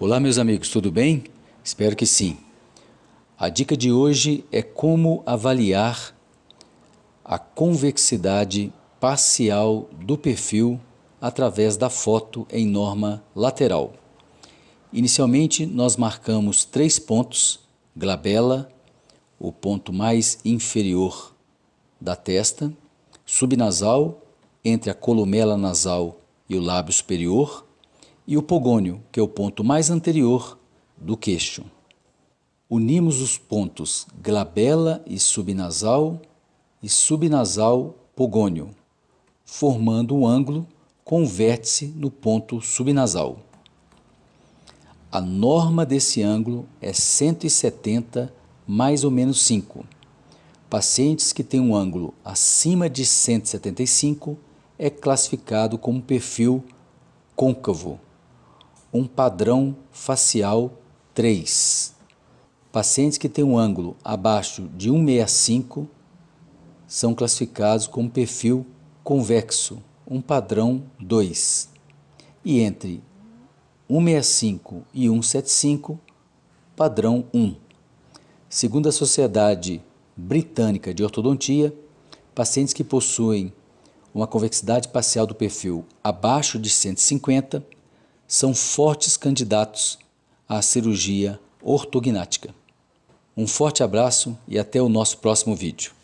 Olá, meus amigos, tudo bem? Espero que sim. A dica de hoje é como avaliar a convexidade parcial do perfil através da foto em norma lateral. Inicialmente, nós marcamos três pontos: glabela, o ponto mais inferior da testa, subnasal, entre a columela nasal e o lábio superior, e o pogônio, que é o ponto mais anterior do queixo. Unimos os pontos glabela e subnasal e subnasal pogônio, formando um ângulo com o vértice no ponto subnasal. A norma desse ângulo é 170 mais ou menos 5. Pacientes que têm um ângulo acima de 175 é classificado como perfil côncavo um padrão facial 3. Pacientes que têm um ângulo abaixo de 165 são classificados com perfil convexo, um padrão 2. E entre 165 e 175, padrão 1. Segundo a Sociedade Britânica de Ortodontia, pacientes que possuem uma convexidade parcial do perfil abaixo de 150 são fortes candidatos à cirurgia ortognática. Um forte abraço e até o nosso próximo vídeo.